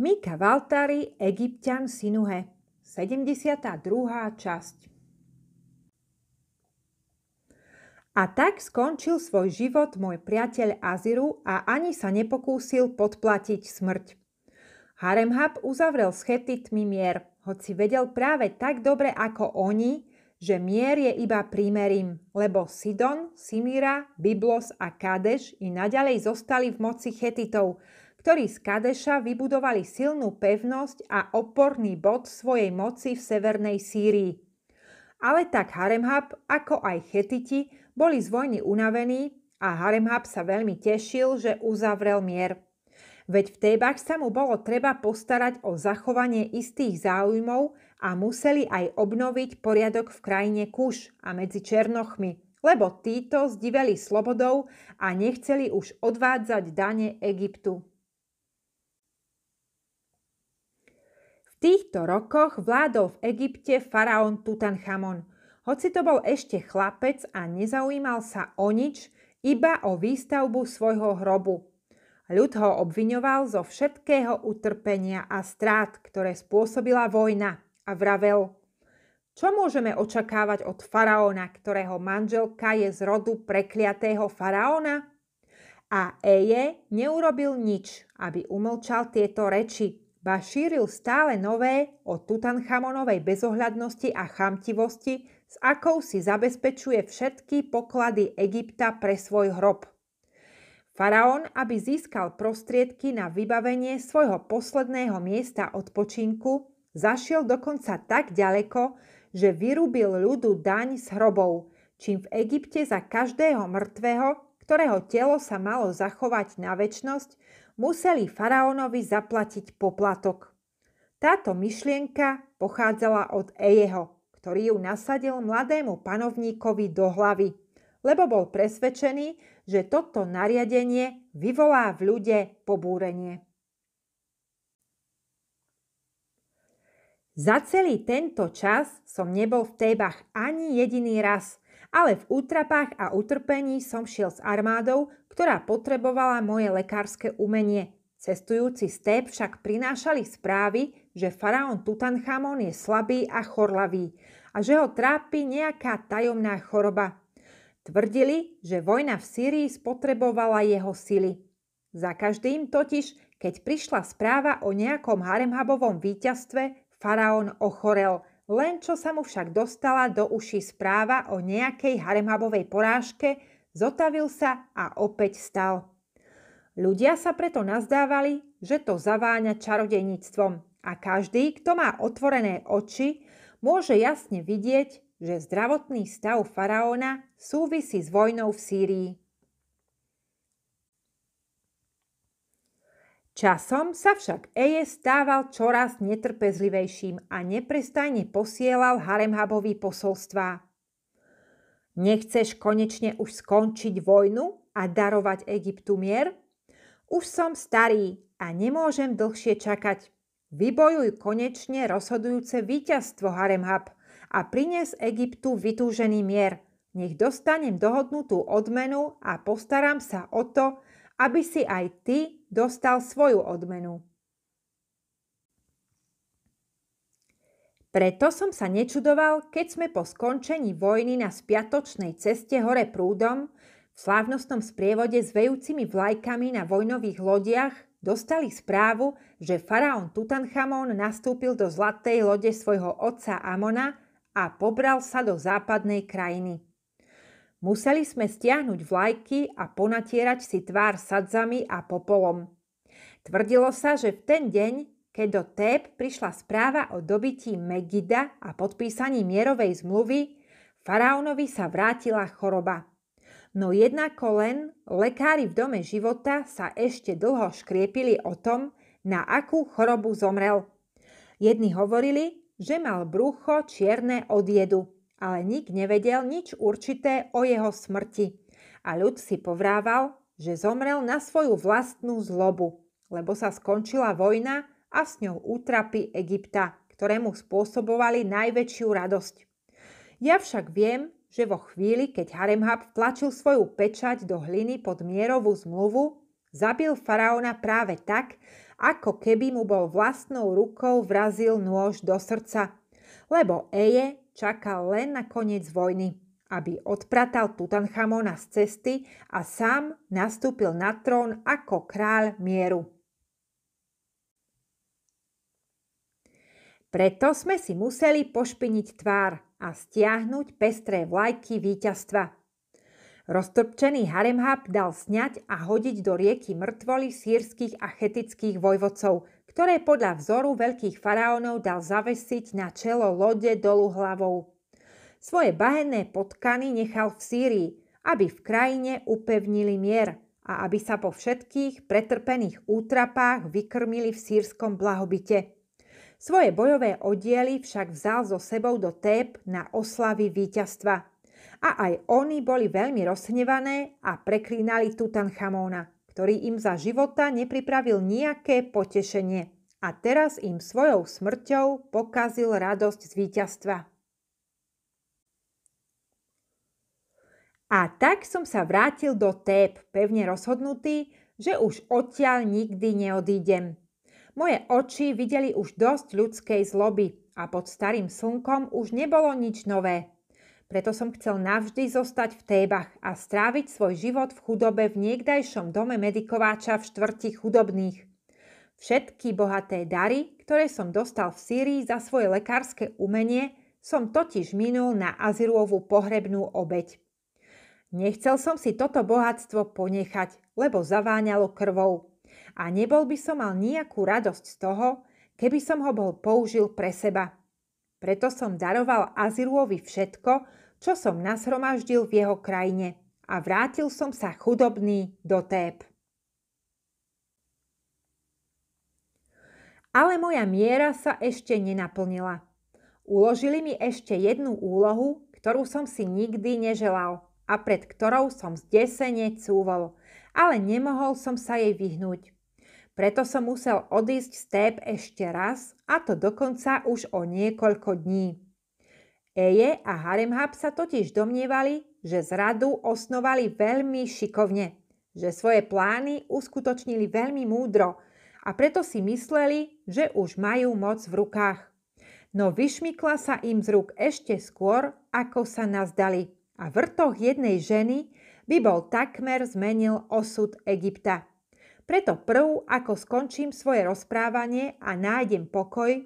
Mika Valtari, Egyptian Sinuhe, 72. časť. A tak skončil svoj život môj priateľ Aziru a ani sa nepokúsil podplatiť smrť. Haremhab uzavrel s chetitmi mier, hoci vedel práve tak dobre ako oni, že mier je iba prímerím, lebo Sidon, Simira, Byblos a Kadeš i naďalej zostali v moci chetitov – ktorí z Kadeša vybudovali silnú pevnosť a oporný bod svojej moci v severnej Sýrii. Ale tak Haremhab, ako aj Chetiti, boli z vojny unavení a Haremhab sa veľmi tešil, že uzavrel mier. Veď v Tébach sa mu bolo treba postarať o zachovanie istých záujmov a museli aj obnoviť poriadok v krajine Kuš a medzi Černochmi, lebo títo zdiveli slobodou a nechceli už odvádzať dane Egyptu. týchto rokoch vládol v Egypte faraón Tutanchamon. Hoci to bol ešte chlapec a nezaujímal sa o nič, iba o výstavbu svojho hrobu. Ľud ho obviňoval zo všetkého utrpenia a strát, ktoré spôsobila vojna a vravel. Čo môžeme očakávať od faraóna, ktorého manželka je z rodu prekliatého faraóna? A Eje neurobil nič, aby umlčal tieto reči, ba šíril stále nové o Tutanchamonovej bezohľadnosti a chamtivosti, s akou si zabezpečuje všetky poklady Egypta pre svoj hrob. Faraón, aby získal prostriedky na vybavenie svojho posledného miesta odpočinku, zašiel dokonca tak ďaleko, že vyrubil ľudu daň z hrobov, čím v Egypte za každého mŕtvého, ktorého telo sa malo zachovať na väčnosť, museli faraónovi zaplatiť poplatok. Táto myšlienka pochádzala od Ejeho, ktorý ju nasadil mladému panovníkovi do hlavy, lebo bol presvedčený, že toto nariadenie vyvolá v ľude pobúrenie. Za celý tento čas som nebol v Tébach ani jediný raz – ale v útrapách a utrpení som šiel s armádou, ktorá potrebovala moje lekárske umenie. Cestujúci step však prinášali správy, že faraón Tutanchamon je slabý a chorlavý a že ho trápi nejaká tajomná choroba. Tvrdili, že vojna v Sýrii spotrebovala jeho sily. Za každým totiž, keď prišla správa o nejakom haremhabovom víťazstve, faraón ochorel – len čo sa mu však dostala do uší správa o nejakej Haremhabovej porážke, zotavil sa a opäť stal. Ľudia sa preto nazdávali, že to zaváňa čarodejníctvom a každý, kto má otvorené oči, môže jasne vidieť, že zdravotný stav faraóna súvisí s vojnou v Sýrii. Časom sa však Eje stával čoraz netrpezlivejším a neprestajne posielal Haremhabovi posolstva. Nechceš konečne už skončiť vojnu a darovať Egyptu mier? Už som starý a nemôžem dlhšie čakať. Vybojuj konečne rozhodujúce víťazstvo Haremhab a prines Egyptu vytúžený mier. Nech dostanem dohodnutú odmenu a postaram sa o to, aby si aj ty dostal svoju odmenu. Preto som sa nečudoval, keď sme po skončení vojny na spiatočnej ceste hore prúdom v slávnostnom sprievode s vejúcimi vlajkami na vojnových lodiach dostali správu, že faraón Tutanchamón nastúpil do zlatej lode svojho otca Amona a pobral sa do západnej krajiny. Museli sme stiahnuť vlajky a ponatierať si tvár sadzami a popolom. Tvrdilo sa, že v ten deň, keď do Tép prišla správa o dobití Megida a podpísaní mierovej zmluvy, faraónovi sa vrátila choroba. No jednako len lekári v dome života sa ešte dlho škriepili o tom, na akú chorobu zomrel. Jedni hovorili, že mal brucho čierne od jedu – ale nik nevedel nič určité o jeho smrti. A ľud si povrával, že zomrel na svoju vlastnú zlobu, lebo sa skončila vojna a s ňou útrapy Egypta, ktoré mu spôsobovali najväčšiu radosť. Ja však viem, že vo chvíli, keď Haremhab vtlačil svoju pečať do hliny pod mierovú zmluvu, zabil faraóna práve tak, ako keby mu bol vlastnou rukou vrazil nôž do srdca. Lebo Eje, čakal len na koniec vojny, aby odpratal Tutanchamona z cesty a sám nastúpil na trón ako kráľ mieru. Preto sme si museli pošpiniť tvár a stiahnuť pestré vlajky víťazstva. Roztrpčený Haremhab dal sňať a hodiť do rieky mŕtvoly sírskych a chetických vojvodcov – ktoré podľa vzoru veľkých faraónov dal zavesiť na čelo lode dolu hlavou. Svoje bahenné potkany nechal v Sýrii, aby v krajine upevnili mier a aby sa po všetkých pretrpených útrapách vykrmili v sírskom blahobite. Svoje bojové oddiely však vzal so sebou do Tép na oslavy víťazstva. A aj oni boli veľmi rozhnevané a preklínali Tutanchamóna ktorý im za života nepripravil nejaké potešenie a teraz im svojou smrťou pokazil radosť z víťazstva. A tak som sa vrátil do Tép, pevne rozhodnutý, že už odtiaľ nikdy neodídem. Moje oči videli už dosť ľudskej zloby a pod starým slnkom už nebolo nič nové. Preto som chcel navždy zostať v Tébach a stráviť svoj život v chudobe v niekdajšom dome Medikováča v štvrti chudobných. Všetky bohaté dary, ktoré som dostal v Sýrii za svoje lekárske umenie, som totiž minul na Azirovú pohrebnú obeď. Nechcel som si toto bohatstvo ponechať, lebo zaváňalo krvou. A nebol by som mal nejakú radosť z toho, keby som ho bol použil pre seba – preto som daroval Aziruovi všetko, čo som nashromaždil v jeho krajine a vrátil som sa chudobný do Téb. Ale moja miera sa ešte nenaplnila. Uložili mi ešte jednu úlohu, ktorú som si nikdy neželal a pred ktorou som zdesene cúvol, ale nemohol som sa jej vyhnúť. Preto som musel odísť z TEP ešte raz a to dokonca už o niekoľko dní. Eje a Haremhab sa totiž domnievali, že zradu osnovali veľmi šikovne, že svoje plány uskutočnili veľmi múdro a preto si mysleli, že už majú moc v rukách. No vyšmykla sa im z rúk ešte skôr, ako sa nazdali a vrtoch jednej ženy by bol takmer zmenil osud Egypta. Preto prv, ako skončím svoje rozprávanie a nájdem pokoj,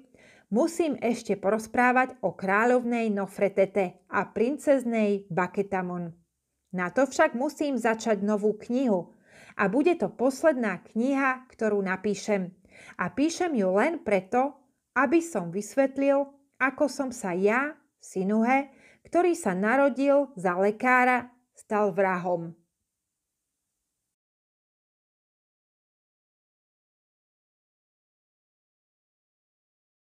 musím ešte porozprávať o kráľovnej Nofretete a princeznej Baketamon. Na to však musím začať novú knihu a bude to posledná kniha, ktorú napíšem. A píšem ju len preto, aby som vysvetlil, ako som sa ja, synuhe, ktorý sa narodil za lekára, stal vrahom.